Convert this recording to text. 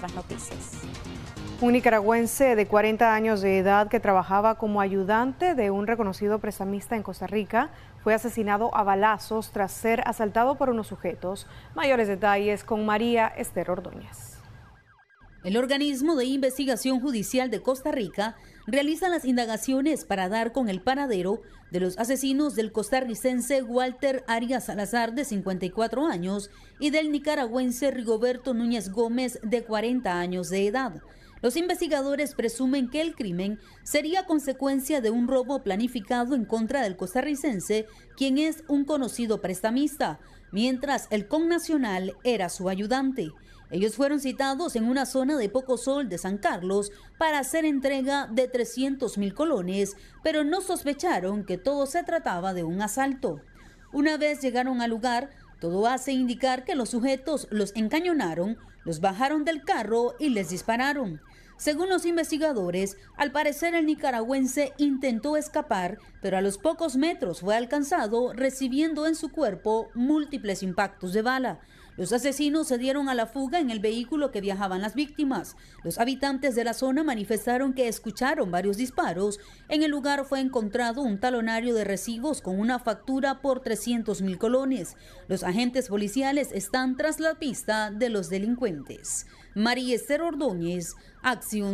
las noticias. Un nicaragüense de 40 años de edad que trabajaba como ayudante de un reconocido presamista en Costa Rica fue asesinado a balazos tras ser asaltado por unos sujetos. Mayores detalles con María Esther Ordóñez. El organismo de investigación judicial de Costa Rica realiza las indagaciones para dar con el paradero de los asesinos del costarricense Walter Arias Salazar, de 54 años, y del nicaragüense Rigoberto Núñez Gómez, de 40 años de edad. Los investigadores presumen que el crimen sería consecuencia de un robo planificado en contra del costarricense, quien es un conocido prestamista, mientras el connacional era su ayudante. Ellos fueron citados en una zona de poco sol de San Carlos para hacer entrega de 300 mil colones, pero no sospecharon que todo se trataba de un asalto. Una vez llegaron al lugar, todo hace indicar que los sujetos los encañonaron, los bajaron del carro y les dispararon. Según los investigadores, al parecer el nicaragüense intentó escapar, pero a los pocos metros fue alcanzado, recibiendo en su cuerpo múltiples impactos de bala. Los asesinos se dieron a la fuga en el vehículo que viajaban las víctimas. Los habitantes de la zona manifestaron que escucharon varios disparos. En el lugar fue encontrado un talonario de recibos con una factura por 300 mil colones. Los agentes policiales están tras la pista de los delincuentes. María Esther Ordóñez, Acción